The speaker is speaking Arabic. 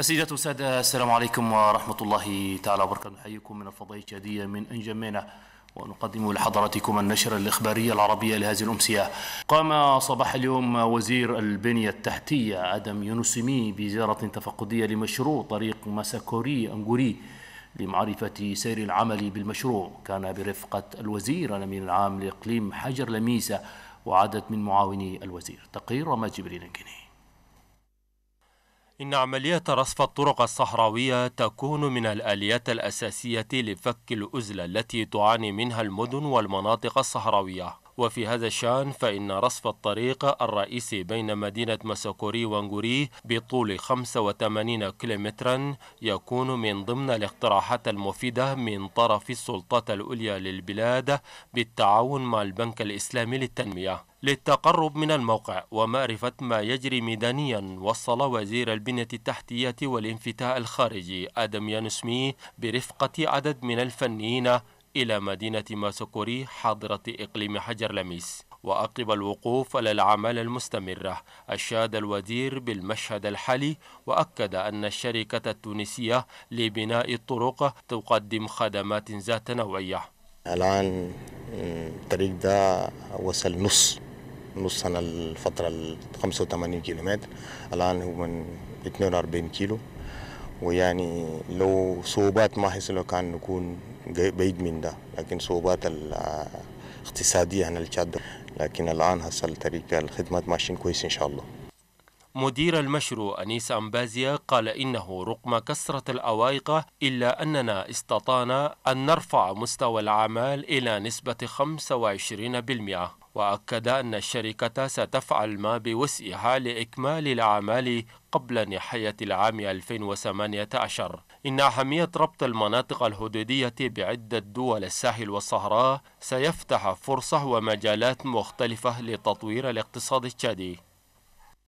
سيدات وسادة السلام عليكم ورحمة الله تعالى وبركاته نحييكم من الفضائية الشهدية من أنجمينا ونقدم لحضراتكم النشرة الإخبارية العربية لهذه الأمسية قام صباح اليوم وزير البنية التحتية آدم يونسمي بزيارة تفقدية لمشروع طريق ماساكوري أنغوري لمعرفة سير العمل بالمشروع كان برفقة الوزير الأمين العام لإقليم حجر لميسة وعدد من معاوني الوزير تقرير رماد جبريل الجنيه إن عملية رصف الطرق الصحراوية تكون من الآليات الأساسية لفك الأزلة التي تعاني منها المدن والمناطق الصحراوية وفي هذا الشان فإن رصف الطريق الرئيسي بين مدينة مساكوري وانغوري بطول 85 كيلومترا يكون من ضمن الاقتراحات المفيدة من طرف السلطات العليا للبلاد بالتعاون مع البنك الإسلامي للتنمية للتقرب من الموقع ومعرفة ما يجري ميدانيا وصل وزير البنية التحتية والانفتاح الخارجي آدم يانسمي برفقة عدد من الفنيين إلى مدينة ماسوكوري حاضرة إقليم حجر لميس وأقب الوقوف على الأعمال المستمرة أشاد الوزير بالمشهد الحالي وأكد أن الشركة التونسية لبناء الطرق تقدم خدمات ذات نوعية الآن الطريق ده وصل نص نص عن الفترة 85 كيلومتر الآن هو من 42 كيلو ويعني لو صعوبات ما حصل كان نكون بعيد من ده لكن صعوبات الاقتصادية آه، هنا لكن الآن هسه طريق الخدمات ماشيين كويس إن شاء الله مدير المشروع أنيس أمبازيا قال إنه رغم كثرة الأوائق إلا أننا استطعنا أن نرفع مستوى الأعمال إلى نسبة 25% وأكد أن الشركة ستفعل ما بوسعها لإكمال الأعمال قبل نهاية العام 2018 إن أهمية ربط المناطق الحدودية بعدة دول الساحل والصحراء سيفتح فرصة ومجالات مختلفة لتطوير الاقتصاد التشادي